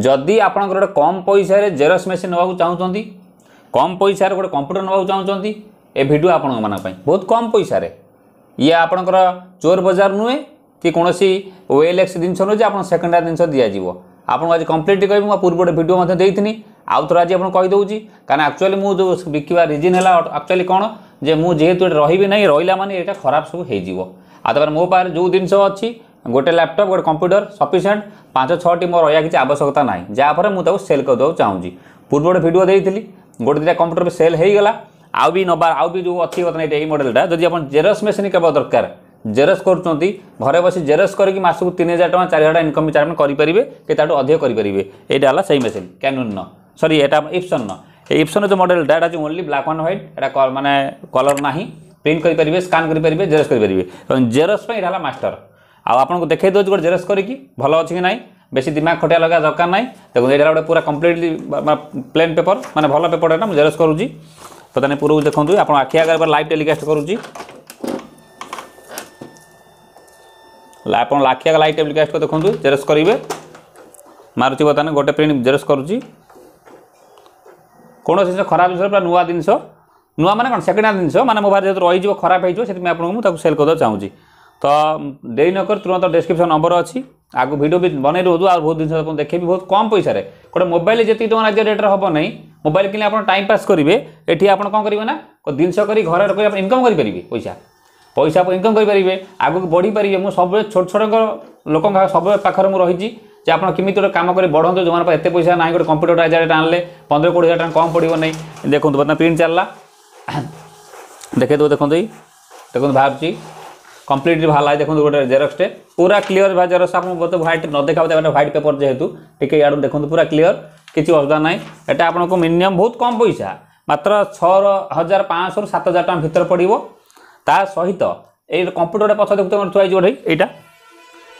ଯଦି ଆପଣଙ୍କର ଗୋଟେ କମ୍ ପଇସାରେ ଜେରକ୍ସ ମେସିନ୍ ନେବାକୁ ଚାହୁଁଛନ୍ତି କମ୍ ପଇସାରେ ଗୋଟେ କମ୍ପ୍ୟୁଟର ନେବାକୁ ଚାହୁଁଛନ୍ତି ଏ ଭିଡ଼ିଓ ଆପଣଙ୍କମାନଙ୍କ ପାଇଁ ବହୁତ କମ୍ ପଇସାରେ ଇଏ ଆପଣଙ୍କର ଚୋର ବଜାର ନୁହେଁ କି କୌଣସି ଓଏଲ୍ଏକ୍ସ ଜିନିଷ ନୁହେଁ ଯେ ଆପଣ ସେକେଣ୍ଡ ହ୍ୟାଣ୍ଡ ଜିନିଷ ଦିଆଯିବ ଆପଣଙ୍କୁ ଆଜି କମ୍ପ୍ଲିଟ୍ କହିବି ମୁଁ ପୂର୍ବ ଗୋଟେ ଭିଡ଼ିଓ ମଧ୍ୟ ଦେଇଥିଲି ଆଉ ଥରେ ଆଜି ଆପଣଙ୍କୁ କହିଦେଉଛି କାରଣ ଆକ୍ଚୁଆଲି ମୁଁ ଯେଉଁ ବିକିବା ରିଜିନ୍ ହେଲା ଆକ୍ଚୁଆଲି କ'ଣ ଯେ ମୁଁ ଯେହେତୁ ଏଠି ରହିବି ନାହିଁ ରହିଲା ମାନେ ଏଇଟା ଖରାପ ସବୁ ହେଇଯିବ ଆଉ ତା'ପରେ ମୋ ପାଖରେ ଯେଉଁ ଜିନିଷ ଅଛି গোটে ল্যাপটপ গোটে কম্পুটর সফিসিয়েন্ট পাঁচ ছটি মোর রহবা কিছু আবশ্যকতা না যাফলে মু তাকে সেল করিদেওয়া চাহুছি পূর্ব গোটে ভিডিও দিয়েছিলি গোটে দুইটা কম্পুটর সেল হয়ে গলা আউ বি নবা আউ বি যে অছি কথা এই মডেলটা যদি আপনার জেরক্স মেসিন কেবল দরকার জেরক্স করছেন ঘরে বসি জেরক্স করি মাসক তিন হাজার টাকা চারি হাজার ইনকম আপনার করে কি তাঠু অধিক করে এইটা হল সেই মেসিন ক্যানুন ন সরি এটা ইপসন ন এই ইপসন যে মডেলটা এটা হচ্ছে ওনলি ব্ল্যাক অ্যান্ড হোয়াইট এটা মানে কলর না প্রিন্ট করে স্কান করে জেরক্স করে জেরক্স এটা হল মাস্টর आपको देखिए दूसरे गोटे जेरेक्स करके भल अच्छे कि ना বেশি দিমাগ খটিয়া লগা দরকার নাই দেখুন এটা গোটে পুরা কমপ্লিটলি প্লেন পেপর মানে ভাল পেপরটা মু জেরক্স করুছি তো তাহলে পুরো দেখুন আপনার আখি আগে লাইভ টেলিকাস্ট করুছি আপনার আখি আগে লাইভ টেলিকাস্ট দেখুন জেরক্স করবে মারুছি বর্তমানে গোটে প্রিন্ট জেরক্স করুছি কোণী জিনিস খারাপ জিনিস পুরা নূয়া জিনিস নূয়া মানে কোণ সেকেন্ড হ্যান্ড জিনিস মানে মো পাখে যেহেতু রয়েছে খারাপ হয়েছে সেই আপনার সেল করতে চাহুছি ତ ଡେରି ନକରି ତୁରନ୍ତ ଡେସ୍କ୍ରିପ୍ସନ୍ ନମ୍ବର ଅଛି ଆଗକୁ ଭିଡ଼ିଓ ବି ବନେଇ ରହୁଛୁ ଆଉ ବହୁତ ଜିନିଷ ଆପଣ ଦେଖେଇବି ବହୁତ କମ୍ ପଇସାରେ ଗୋଟେ ମୋବାଇଲ୍ ଯେତିକି ଟଙ୍କା ଆଜିର ରେଟ୍ରେ ହେବ ନାହିଁ ମୋବାଇଲ କିଣିଲେ ଆପଣ ଟାଇମ୍ ପାସ୍ କରିବେ ଏଠି ଆପଣ କ'ଣ କରିବେ ନା ଜିନିଷ କରି ଘରେ ରଖି ଆପଣ ଇନକମ୍ କରିପାରିବେ ପଇସା ପଇସା ଆପଣ ଇନକମ୍ କରିପାରିବେ ଆଗକୁ ବଢ଼ିପାରିବେ ମୁଁ ସବୁବେଳେ ଛୋଟ ଛୋଟଙ୍କ ଲୋକଙ୍କ ସବୁବେଳେ ପାଖରେ ମୁଁ ରହିଛି ଯେ যে আপনার কমিটি গোটে কাম করে বড়ন্তু যার এত পয়সা না গোটে কম্পুটর হাজার আনলে ଆଣିଲେ ପନ୍ଦର କୋଡ଼ିଏ ହଜାର ଟଙ୍କା କମ୍ ପଡ଼ିବ ନାହିଁ ଦେଖନ୍ତୁ প্রিন্ট চালা ଚାଲିଲା দেব ଦେଖନ୍ତୁ ଦେଖନ୍ତୁ ভাবছি কমপ্লিটলি বাহারা দেখুন গোটে জেরক্সটে পুরা ক্লিয়র বা জেরক্স আপনার বোধ হোয়াইট নদেখা এটা হোয়াইট পেপর যেহেতু টিকি ইয়াড়ু দেখুন পুরা ক্লিয়র কিছু অসুবিধা নাই এটা আপনার মিনিমম বহুত কম পয়সা মাত্র ছ হাজার পাঁচশো সাত হাজার টাকা ভিতরে পড়ব তা সহিত এই কম্পুটরটা পছ দেখুন তোমার থুয়াইছি গোটে এইটা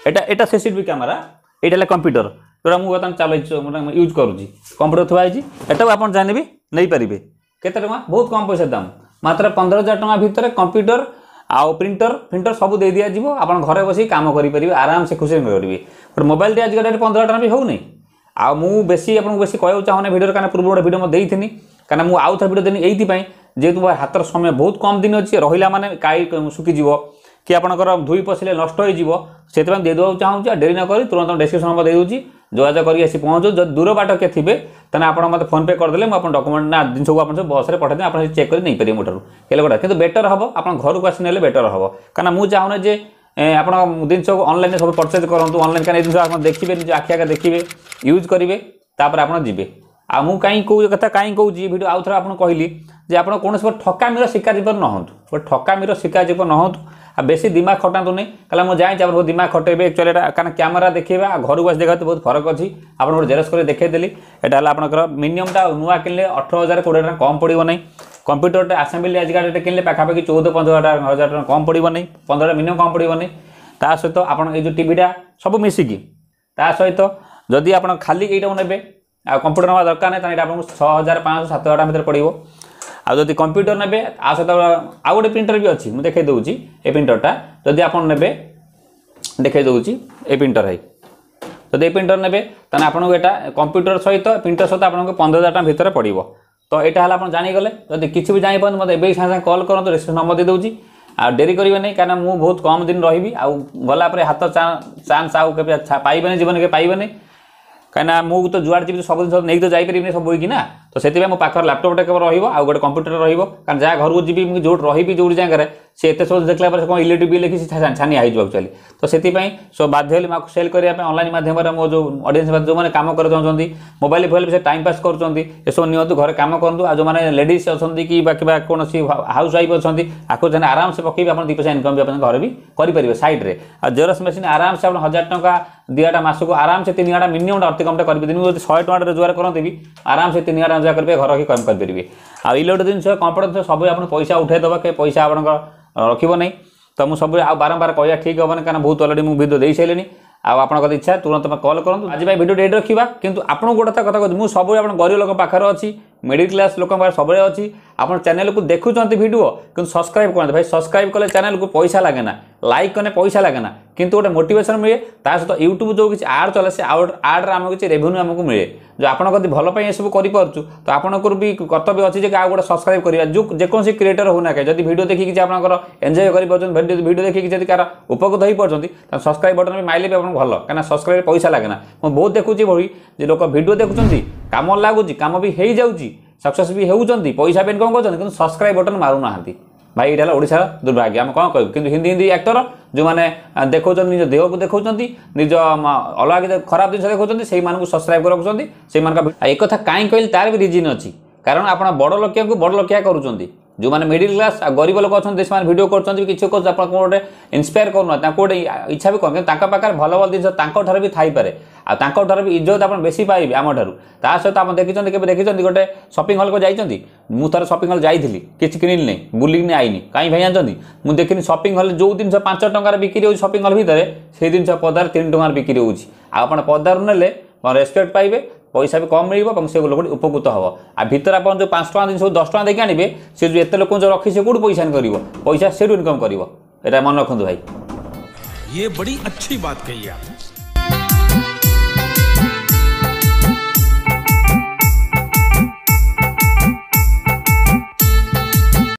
এটা এটা সিসিটিভি ক্যামেরা এইটা হল কম্পুটর ଯେଉଁଟା ମୁଁ ବର୍ତ୍ତମାନ ଚାଲୁଛି ୟୁଜ୍ କରୁଛି କମ୍ପ୍ୟୁଟର ଥୁଆ ହେଇଛି ଏଟାକୁ ଆପଣ ଜାଣିବି ନେଇପାରିବେ କେତେ ଟଙ୍କା ବହୁତ କମ୍ ପଇସା ଦାମ୍ ମାତ୍ର ପନ୍ଦର ହଜାର ଟଙ୍କା ଭିତରେ କମ୍ପ୍ୟୁଟର আও প্রিন্টর প্রিন্টর সব দিয়ে দিয়াযিব আপনার ঘরে বসি কাম করে আরামসে খুশি করে মোবাইলটি আজকাল ডেট পনেরো টাকা বি হোনি আউ মু বেশি আপনার বেশি কয়েক চাহুনি ভিডিওর কারণ পূর্ব গোটে ভিডিও দিয়েছি কারণ মু আউ থ ভিডিও দিন এইপাই যেহেতু মো হাতর সময় বহুত কম দিন অছি রহিলা মানে কাই শুকিযিব কি আপনার ধুই পশিলে নষ্ট হয়ে যাব সেই দিয়ে দেওয়া চাহুছি আর ডেরি নকি তুরন্ত ডেসক্রিপশন নম্বর দিয়ে দেছি যোগাযোগ করি আসি পৌঁছু যদি দূর বাট কে থাকবে তাহলে আপনার মতো ফোনপে করেদেলে মু আপনার ডকুমেন্ট না জিনিসক আপনার বসে পঠাই আপনার চেক করে নিয়ে মোটর মোটার কেলেকটা কিন্তু বেটর হব আপনার ঘর আসি নেলে বেটর হব কারণ মু চাহুনে যে আপনার জিনিস অনলাইনে সব পরচেজ করতু অনলাইন কেন এই জিনিস আপনার দেখবে নিজ আখি আগে দেখবে ইউজ করবে তাপরে আপনার যাবে ଆଉ ମୁଁ କାହିଁକି କେଉଁ କଥା କାହିଁକି କହୁଛି ଭିଡ଼ିଓ ଆଉ ଥରେ ଆପଣ କହିଲି ଯେ ଆପଣ କୌଣସି ଠକାମିର ଶିକାର ଜୀବନ ନ ହୁଅନ୍ତୁ आ बेसी दिमाग खटातु नहीं कहला मुझे जाए आप दिमाग खटेबे एक्चुअली कारण क्यमेरा देखिए आ घर को आस देखा बहुत फरक अच्छी आप जेरक्स कर देखेदेली यहाँ आपर मिनिमटा नुआ किनले अठर हजार कोड़े टाँग कम पड़ो ना কম্পিউটরটা আসাম্বিলি আজকা ডেটে কিনলে পাখাপাখি চৌদ পনেরো হাজার হাজার টাকা কম পড়বনি পনেরো টাকা মিনিমম কম পড়বনি তা সহিত আপনার এই যে টিভিটা সব মিশিকি তা সহিত যদি আপনার খালি এইটাও নেবে আর কম্পিউটর নেওয়া দরকার নেই তাহলে এটা আপনার ছ হাজার পাঁচশো সাত হাজার টাকা ভিতরে পড়ব ଆଉ ଯଦି କମ୍ପ୍ୟୁଟର ନେବେ ଆ ସହିତ ଆଉ ଗୋଟେ ପ୍ରିଣ୍ଟର ବି ଅଛି ମୁଁ ଦେଖାଇ ଦେଉଛି ଏ ପ୍ରିଣ୍ଟରଟା ଯଦି ଆପଣ ନେବେ ଦେଖାଇ ଦେଉଛି ଏ ପ୍ରିଣ୍ଟର ହେଇ ଯଦି ଏ ପ୍ରିଣ୍ଟର ନେବେ ତାହେଲେ ଆପଣଙ୍କୁ ଏଇଟା କମ୍ପ୍ୟୁଟର ସହିତ ପ୍ରିଣ୍ଟର ସହିତ ଆପଣଙ୍କୁ ପନ୍ଦର ହଜାର ଟଙ୍କା ଭିତରେ ପଡ଼ିବ ତ ଏଇଟା ହେଲା ଆପଣ ଜାଣିଗଲେ ଯଦି କିଛି ବି ଜାଣିପାରନ୍ତୁ ମୋତେ ଏବେ ସାଙ୍ଗେ ସାଙ୍ଗେ କଲ୍ କରନ୍ତୁ ରେଜିଷ୍ଟ୍ରେସନ୍ ନମ୍ବର ଦେଇଦେଉଛି ଆଉ ଡେରି କରିବେ ନାହିଁ କାରଣ ମୁଁ ବହୁତ କମ୍ ଦିନ ରହିବି ଆଉ ଗଲା ପରେ ହାତ ଚାନ୍ସ ଆଉ କେବେ ପାଇବେନି ଜୀବନ କେବେ ପାଇବେନି କାହିଁକିନା ମୁଁ ତ ଯୁଆଡ଼େ ଯିବି ସବୁ ଜିନିଷ ନେଇକି ତ ଯାଇପାରିବିନି ସବୁ ହେଇକି ନା তো ସେଥିପାଇଁ ମୋ ପାଖରେ ଲ୍ୟାପଟପ୍ଟା କେବଳ ରହିବ ଆଉ ଗୋଟେ କମ୍ପ୍ୟୁଟର ରହିବ କାରଣ ଯାହା ଘରକୁ ଯିବି ମୁଁ ଯେଉଁଠି ରହିବି ଯେଉଁଠି ଜାଗାରେ ସେ ଏତେ ସବୁ ଦେଖିଲା ପରେ କ'ଣ ଇଲେକ୍ଟ୍ରି ବିଲ୍ ଲେଖିଛି ଛାନିଆ ହେଇଯିବ ଆକ୍ଚୁଆଲି ତ ସେଥିପାଇଁ ସୋ ବାଧ୍ୟ ହେଲି ମାକୁ ସେଲ୍ କରିବା ପାଇଁ ଅନଲାଇନ୍ ମାଧ୍ୟମରେ ମୋ ଯେଉଁ ଅଡ଼ିଏନ୍ସ ଯେଉଁମାନେ କାମ କରି ଚାହୁଁଛନ୍ତି ମୋବାଇଲ୍ ଫୋବାଇଲ୍ ସେ ଟାଇମ୍ ପାସ୍ କରୁଛନ୍ତି ଏସବୁ ନିଅନ୍ତୁ ଘରେ କାମ କରନ୍ତୁ ଆଉ ଯେଉଁମାନେ ଲେଡ଼ିଜ୍ ଅଛନ୍ତି କି ବା କିମ୍ବା କୌଣସି ହାଉସ୍ ୱାଇଫ୍ ଅଛନ୍ତି ଆକୁ ଯେନ୍ ଆରାମସେ ପକାଇବେ ଆପଣ ଦୁଇ ପଇସା ଇନକମ୍ ବି ଆପଣ ଘରେ ବି କରିପାରିବେ ସାଇଡ଼୍ରେ ଆଉ ଜେରକ୍ସ ମେସିନ୍ ଆରାମସେ ଆପଣ ହଜାର ଟଙ୍କା ଦୁଇ ଆଟା ମାସକୁ ଆରାମସେ ତିନି ଆଟା ମିନିମମ୍ ଅତି କମ୍ଟା କରିବେ ଦିନକୁ ଯଦି ଶହେ ଟଙ୍କାଟା ରୋଜଗାର କରନ୍ତି ବି ଆରାମସେ ତିନି ଆଟା ମଜାମଜା କରିବେ ଘର ରଖି କାମ କରିପାରିବେ ଆଉ ଇଲେ ଗୋଟେ ଜିନିଷ କମ୍ପ୍ୟୁଟର ଜିନିଷ ସବୁ ଆପଣ ପଇସା ଉଠାଇଦେବା କେହି ପଇସା ଆପଣଙ୍କର ରଖିବ ନାହିଁ ତ ମୁଁ ସବୁ ଆଉ ବାରମ୍ବାର କହିବା ଠିକ୍ ହେବନି କାରଣ ବହୁତ ଅଲରେଡ଼ି ମୁଁ ଭିଡ଼ିଓ ଦେଇସାରିଲିଣି ଆଉ ଆପଣଙ୍କ ଇଚ୍ଛା ତୁରନ୍ତ କଲ୍ କରନ୍ତୁ ଆଜି ପାଇଁ ଭିଡ଼ିଓ ଡେଟ୍ ରଖିବା କିନ୍ତୁ ଆପଣଙ୍କୁ ଗୋଟେ କଥା କହୁଛି ମୁଁ ସବୁବେଳେ ଆପଣ ଗରିବ ଲୋକ ପାଖରେ ଅଛି মিডিল ক্লাস লোক পাখে সবুজ অছি আপনার চ্যানেলকে দেখুছেন ভিডিও কিন্তু সবসক্রাইব করতে ভাই সবসক্রাইব কলে চ্যানেলকে পয়সা লাগে না লাইক কলে পয়সা লাগে না কিন্তু গোটে মোটিভেসন মিলে তা সহ ইউট্যুব যে কিছু আড চলে সে আড আড্রে আমি কিছু রেভিনিউ আমি মিলে যে আপনার যদি ভালো পাই এসব করিপারছু তো আপনার বি কর্তব্য অছি যে কাউ গোটে সবসক্রাইব করা যেকোন ক্রিয়েটর হো না কে যদি ভিডিও দেখি কিছু আপনার এনজয় করিপারছেন ভিডিও দেখি যদি কার উপকৃত হয়েপারছেন তাহলে সবসক্রাইব বটন বি মাইলে বি আপনার ভালো কেন সবসক্রাইব পয়সা লাগে না মু বহুত দেখুছি ভি যে লোক ভিডিও দেখুছেন কাম লাগুছি কাম বি হয়ে যাচ্ছে ସକ୍ସେସ୍ ବି ହେଉଛନ୍ତି ପଇସା ବି ଇନକମ୍ କରୁଛନ୍ତି କିନ୍ତୁ ସବସ୍କ୍ରାଇବ୍ ବଟନ୍ ମାରୁନାହାନ୍ତି ଭାଇ ଏଇଟା ହେଲା ଓଡ଼ିଶାର ଦୁର୍ଭାଗ୍ୟ ଆମେ କ'ଣ କହିବୁ କିନ୍ତୁ ହିନ୍ଦୀ ହିନ୍ଦୀ ଆକ୍ଟର ଯେଉଁମାନେ ଦେଖାଉଛନ୍ତି ନିଜ ଦେହକୁ ଦେଖାଉଛନ୍ତି ନିଜ ଅଲଗା କିଛି ଖରାପ ଜିନିଷ ଦେଖାଉଛନ୍ତି ସେଇମାନଙ୍କୁ ସବସ୍କ୍ରାଇବ୍ ରଖୁଛନ୍ତି ସେଇମାନଙ୍କ ଏକଥା କାହିଁ କହିଲେ ତାର ବି ରିଜିନ୍ ଅଛି କାରଣ ଆପଣ ବଡ଼ ଲକ୍ଷ୍ୟକୁ ବଡ଼ ଲକ୍ଷ୍ୟା କରୁଛନ୍ତି ଯେଉଁମାନେ ମିଡ଼ିଲ କ୍ଲାସ୍ ଆଉ ଗରିବ ଲୋକ ଅଛନ୍ତି ସେମାନେ ଭିଡ଼ିଓ କରୁଛନ୍ତି କିଛି କରୁଛନ୍ତି ଆପଣ ଗୋଟେ ଇନ୍ସପାୟାର କରୁନାହାନ୍ତି ତାଙ୍କୁ ଗୋଟେ ଇଚ୍ଛା ବି କରନ୍ତୁ ତାଙ୍କ ପାଖରେ ଭଲ ଭଲ ଜିନିଷ ତାଙ୍କଠାରୁ ବି ଥାଇପାରେ ଆଉ ତାଙ୍କଠାରୁ ବି ଇଜ୍ଜତ ଆପଣ ବେଶୀ ପାଇବେ ଆମଠାରୁ ତା ସହିତ ଆପଣ ଦେଖିଛନ୍ତି କେବେ ଦେଖିଛନ୍ତି ଗୋଟେ ସପିଂ ହଲ୍କୁ ଯାଇଛନ୍ତି ମୁଁ ଥରେ ସପିଂ ହଲ୍ ଯାଇଥିଲି କିଛି କିଣିଲି ନାହିଁ ବୁଲିକିନି ଆଇନି କାହିଁ ଭାଇ ଜାଣିଛନ୍ତି ମୁଁ ଦେଖିନି ସପିଂ ହଲ୍ ଯେଉଁ ଜିନିଷ ପାଞ୍ଚ ଟଙ୍କାର ବିକ୍ରି ହେଉଛି ସପିଂ ହଲ୍ ଭିତରେ ସେଇ ଜିନିଷ ପଦାରେ ତିନି ଟଙ୍କାର ବିକ୍ରି ହେଉଛି ଆଉ ଆପଣ ପଦାରୁ ନେଲେ ରେସ୍ପେକ୍ଟ ପାଇବେ পয়সা ବି କମ୍ ମିଳିବ ଏବଂ ସେ ଲୋକଟି ଉପକୃତ ହେବ ଆଉ ଭିତରେ ଆପଣ ଯେଉଁ ପାଞ୍ଚ ଟଙ୍କା ଜିନିଷକୁ ଦଶ ଟଙ୍କା ଦେଇକି ଆଣିବେ ସେ ଯେଉଁ ଏତେ ଲୋକଙ୍କୁ ଯେଉଁ ରଖି ସେ କେଉଁଠୁ ପଇସା କରିବ ପଇସା ସେଠୁ ଇନକମ୍ କରିବ ଏଇଟା ମନେ ରଖନ୍ତୁ ଭାଇ ଇଏ ବଡ଼ି अच्छी बात कही आपने